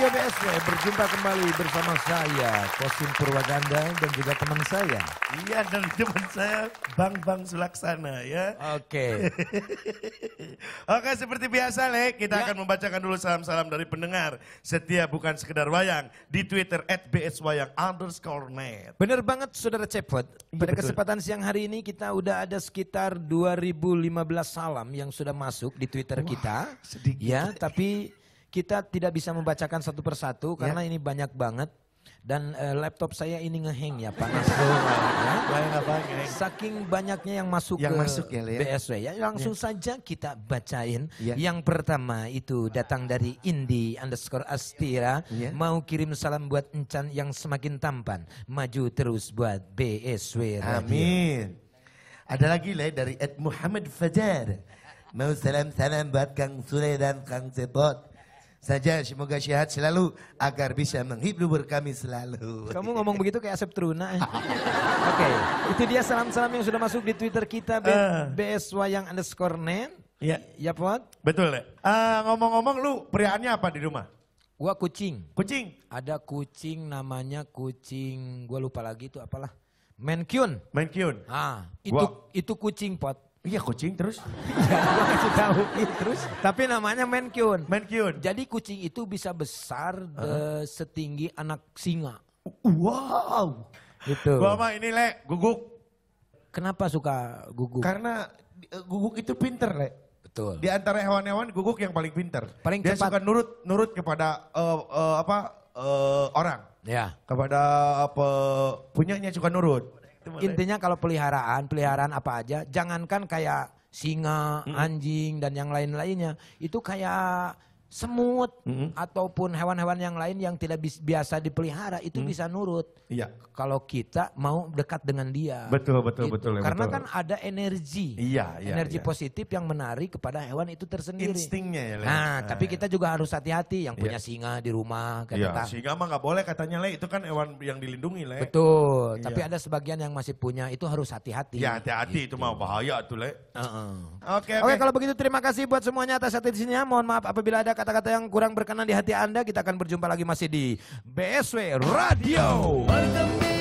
Radio BSW berjumpa kembali bersama saya Kosim Purwaganda dan juga teman saya. Iya dan teman saya Bang Bang Sulaksana ya. Oke. Okay. Oke seperti biasa Le kita ya. akan membacakan dulu salam-salam dari pendengar setia bukan sekedar wayang di Twitter @bswayang underscore net. Bener banget saudara Cepot. Iya, Pada ya, kesempatan siang hari ini kita udah ada sekitar 2015 salam yang sudah masuk di Twitter Wah, kita. Sedikit. Ya tapi kita tidak bisa membacakan satu persatu karena ya. ini banyak banget dan uh, laptop saya ini ngeheng ya panas. Oh, ya. ya. Saking banyaknya yang masuk yang ke masuk ya, BSW ya. ya langsung ya. saja kita bacain. Ya. Yang pertama itu datang dari Indi underscore Astira ya. mau kirim salam buat Encan yang semakin tampan maju terus buat BSW. Radio. Amin. Ada lagi lah dari Ed Muhammad Fajar. Mau salam-salam buat Kang Sule dan Kang Cepot saja semoga sehat selalu agar bisa menghibur kami selalu. Kamu ngomong begitu kayak Asep Truna. Eh. Oke, okay. itu dia salam-salam yang sudah masuk di Twitter kita B uh. Ah. BSW Wayang underscore Nen. Iya. Ya, Pot? Betul, ya. Uh, ngomong-ngomong lu priaannya apa di rumah? Gua kucing. Kucing? Ada kucing namanya kucing, gua lupa lagi itu apalah. Menkyun. Menkyun. Ah, itu Gua... itu kucing, Pot. Iya kucing terus. ya, gue kasih tahu. Iya, terus. Tapi namanya menkyun. Menkyun. Jadi kucing itu bisa besar uh -huh. Eh, setinggi anak singa. Wow. Gitu. Gua mah ini le guguk. Kenapa suka guguk? Karena eh, guguk itu pinter le. Betul. Di antara hewan-hewan guguk yang paling pinter. Paling Dia cepat. suka nurut nurut kepada uh, uh, apa uh, orang. Ya. Kepada apa punyanya suka nurut intinya kalau peliharaan, peliharaan apa aja, jangankan kayak singa, anjing dan yang lain-lainnya, itu kayak semut mm-hmm. ataupun hewan-hewan yang lain yang tidak biasa dipelihara itu mm-hmm. bisa nurut. Iya. Kalau kita mau dekat dengan dia. Betul betul gitu. betul. Ya, Karena betul. kan ada energi. Iya, iya Energi iya. positif yang menarik kepada hewan itu tersendiri. Instingnya ya. Le. Nah, tapi nah, kita ya. juga harus hati-hati yang iya. punya singa di rumah iya. kita. Singa mah nggak boleh katanya Le, itu kan hewan yang dilindungi Le. Betul. Iya. Tapi ada sebagian yang masih punya itu harus hati-hati. Ya, hati-hati gitu. itu mau bahaya tuh Le. Uh-uh. Oke. Okay, Oke, okay. okay, kalau begitu terima kasih buat semuanya atas atensinya. Mohon maaf apabila ada kata-kata yang kurang berkenan di hati Anda, kita akan berjumpa lagi masih di BSW Radio. Bergembira.